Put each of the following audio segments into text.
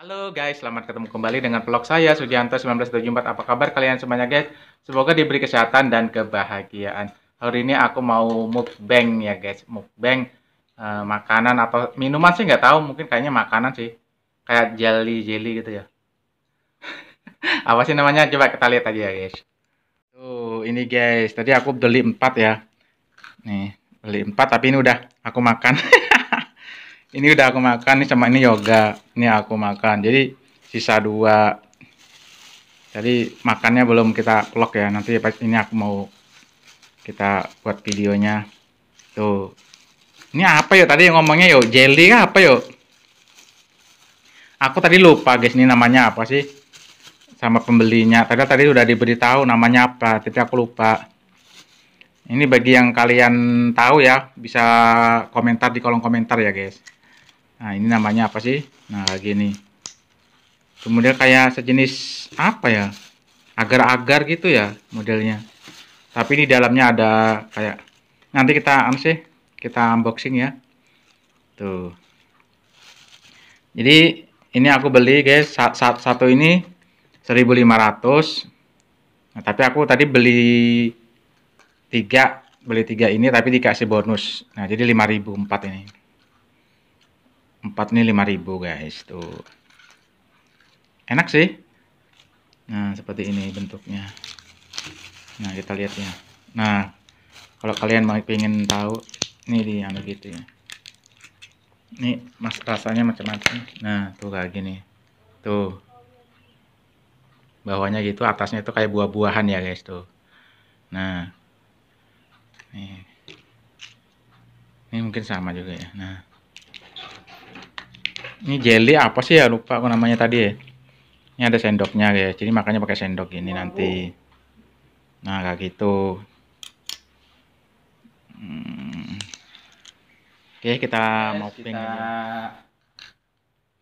Halo guys, selamat ketemu kembali dengan vlog saya Sugianto 1974. Apa kabar kalian semuanya guys? Semoga diberi kesehatan dan kebahagiaan. Hari ini aku mau mukbang ya guys, mukbang uh, makanan atau minuman sih nggak tahu, mungkin kayaknya makanan sih. Kayak jelly-jelly gitu ya. Apa sih namanya? Coba kita lihat aja ya guys. Tuh, ini guys, tadi aku beli 4 ya. Nih, beli 4 tapi ini udah aku makan. ini udah aku makan nih sama ini yoga ini aku makan jadi sisa dua jadi makannya belum kita vlog ya nanti pas ini aku mau kita buat videonya tuh ini apa yuk tadi yang ngomongnya yuk jelly kah apa yuk aku tadi lupa guys ini namanya apa sih sama pembelinya tadi tadi udah diberitahu namanya apa tapi aku lupa ini bagi yang kalian tahu ya bisa komentar di kolom komentar ya guys Nah, ini namanya apa sih? Nah, gini. Kemudian kayak sejenis apa ya? Agar-agar gitu ya modelnya. Tapi di dalamnya ada kayak nanti kita anu sih, kita unboxing ya. Tuh. Jadi ini aku beli guys satu ini 1500 Nah, tapi aku tadi beli tiga, beli tiga ini tapi dikasih bonus. Nah, jadi 5004 ini. 4 lima 5000 guys tuh enak sih nah seperti ini bentuknya nah kita lihat ya nah kalau kalian mau pengen tahu ini di anu gitu ya ini mas rasanya macam-macam nah tuh kayak gini tuh bawahnya gitu atasnya itu kayak buah-buahan ya guys tuh nah ini ini mungkin sama juga ya nah ini jelly apa sih ya lupa aku namanya tadi ya ini ada sendoknya ya jadi makanya pakai sendok ini nanti nah kayak gitu hmm. oke kita yes, mau kita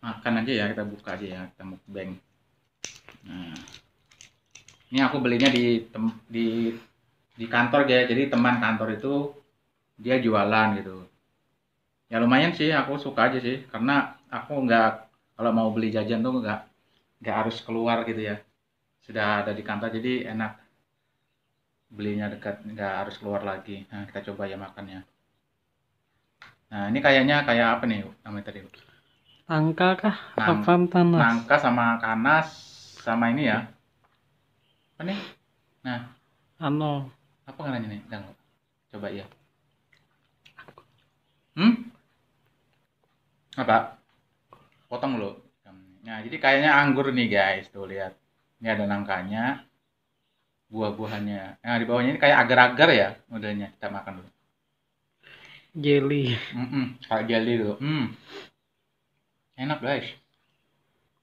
makan aja ya kita buka aja ya kita bank nah ini aku belinya di tem, di di kantor ya jadi teman kantor itu dia jualan gitu ya lumayan sih aku suka aja sih karena aku nggak kalau mau beli jajan tuh nggak nggak harus keluar gitu ya sudah ada di kantor jadi enak belinya dekat nggak harus keluar lagi nah kita coba ya makannya nah ini kayaknya kayak apa nih namanya tadi nangka kah Nang, apa tanas nangka sama kanas sama ini ya apa nih nah ano apa namanya nih Dang, coba ya hmm apa potong loh nah jadi kayaknya anggur nih guys tuh lihat ini ada nangkanya buah-buahannya nah di bawahnya ini kayak agar-agar ya modelnya kita makan dulu jelly mm -mm, kayak jelly dulu hmm. enak guys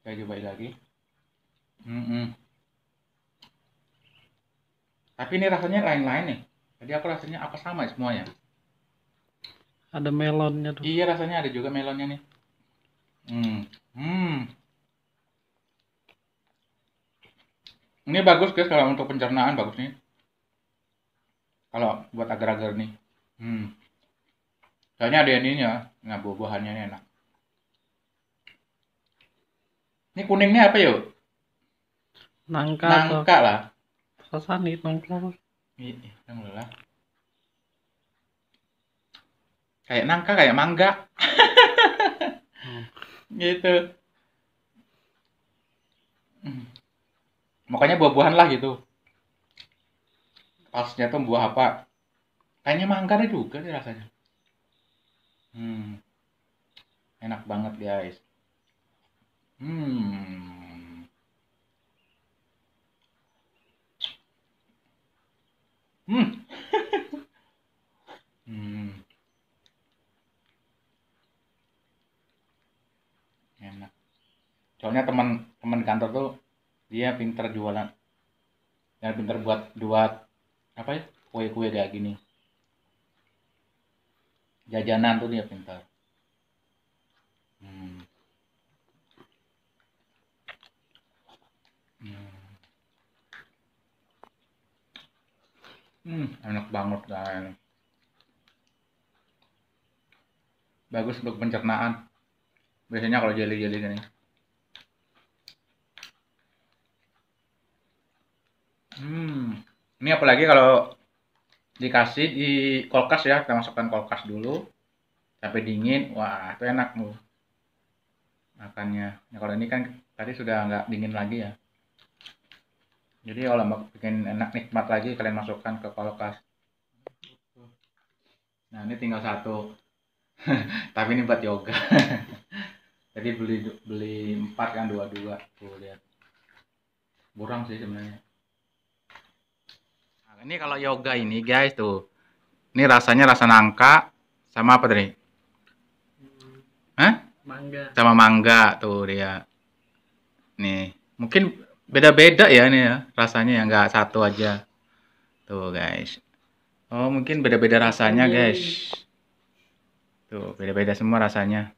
saya coba lagi mm -mm. tapi ini rasanya lain-lain nih tadi aku rasanya apa sama ya semuanya ada melonnya tuh iya rasanya ada juga melonnya nih Hmm. hmm. Ini bagus guys kalau untuk pencernaan bagus nih. Kalau buat agar-agar nih. Hmm. Soalnya ada ini ya. nah buah-buahannya enak. Ini kuningnya apa yuk? Nangka. Nangka lah. Sasani nih nangka. Iya, lah. Kayak nangka, kayak mangga. Hmm gitu makanya buah-buahan lah gitu pasnya tuh buah apa kayaknya mangga deh juga nih rasanya hmm enak banget guys hmm hmm soalnya teman teman kantor tuh dia pinter jualan dan pinter buat buat apa ya kue-kue kayak gini jajanan tuh dia pinter hmm. Hmm. hmm enak banget dan bagus untuk pencernaan biasanya kalau jeli-jeli gini Hmm. Ini apalagi kalau dikasih di kulkas ya, kita masukkan kulkas dulu sampai dingin. Wah, itu enak tuh makannya. Nah, kalau ini kan tadi sudah nggak dingin lagi ya. Jadi kalau mau bikin enak nikmat lagi kalian masukkan ke kulkas. Nah, ini tinggal satu. Tapi ini buat yoga. Jadi beli beli empat kan dua dua tuh lihat. Burang sih sebenarnya. Ini kalau yoga ini guys tuh. Ini rasanya rasa nangka sama apa tadi? Hmm. Hah? Mangga. Sama mangga tuh dia. Nih, mungkin beda-beda ya ini ya rasanya ya nggak satu aja. Tuh guys. Oh, mungkin beda-beda rasanya, oh, guys. Tuh, beda-beda semua rasanya.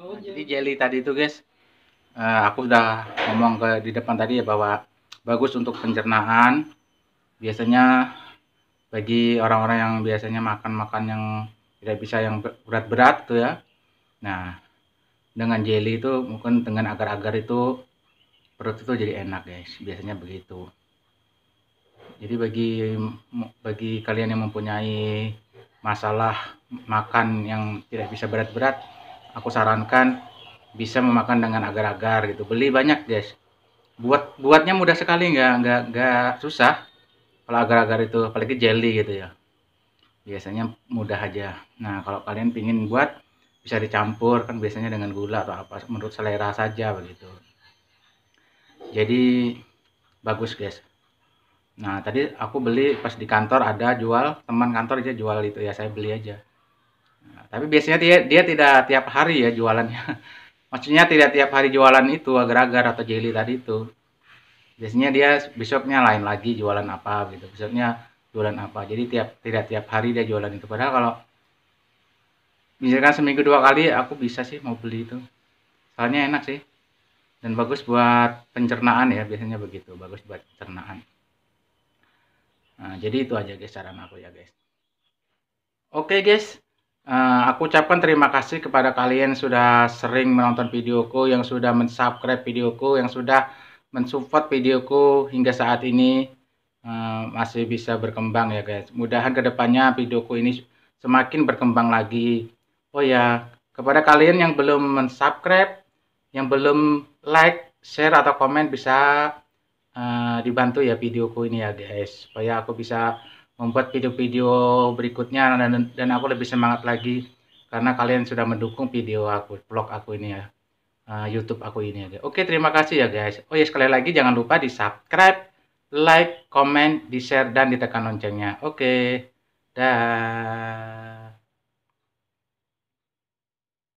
Oh, nah, iya. jadi jelly tadi tuh guys. Uh, aku udah ngomong ke di depan tadi ya bahwa bagus untuk pencernaan, biasanya bagi orang-orang yang biasanya makan-makan yang tidak bisa yang berat-berat tuh ya. Nah, dengan jelly itu mungkin dengan agar-agar itu perut itu jadi enak guys. Biasanya begitu. Jadi bagi bagi kalian yang mempunyai masalah makan yang tidak bisa berat-berat, aku sarankan bisa memakan dengan agar-agar gitu. Beli banyak guys. Buat buatnya mudah sekali nggak nggak nggak susah kalau agar-agar itu apalagi jelly gitu ya biasanya mudah aja nah kalau kalian pingin buat bisa dicampur kan biasanya dengan gula atau apa menurut selera saja begitu jadi bagus guys nah tadi aku beli pas di kantor ada jual teman kantor aja jual itu ya saya beli aja nah, tapi biasanya dia dia tidak tiap hari ya jualannya maksudnya tidak tiap hari jualan itu agar-agar atau jelly tadi itu biasanya dia besoknya lain lagi jualan apa gitu besoknya jualan apa jadi tiap tidak tiap hari dia jualan itu padahal kalau misalkan seminggu dua kali aku bisa sih mau beli itu soalnya enak sih dan bagus buat pencernaan ya biasanya begitu bagus buat pencernaan nah, jadi itu aja guys saran aku ya guys oke guys uh, aku ucapkan terima kasih kepada kalian sudah sering menonton videoku yang sudah mensubscribe videoku yang sudah mensupport videoku hingga saat ini uh, masih bisa berkembang ya guys. Mudahan kedepannya videoku ini semakin berkembang lagi. Oh ya, kepada kalian yang belum mensubscribe, yang belum like, share atau komen bisa uh, dibantu ya videoku ini ya guys. Supaya aku bisa membuat video-video berikutnya dan, dan aku lebih semangat lagi karena kalian sudah mendukung video aku, vlog aku ini ya. Eh, YouTube aku ini. Oke, terima kasih ya guys. Oh ya sekali lagi jangan lupa di subscribe, like, comment, di share dan ditekan loncengnya. Oke, dah.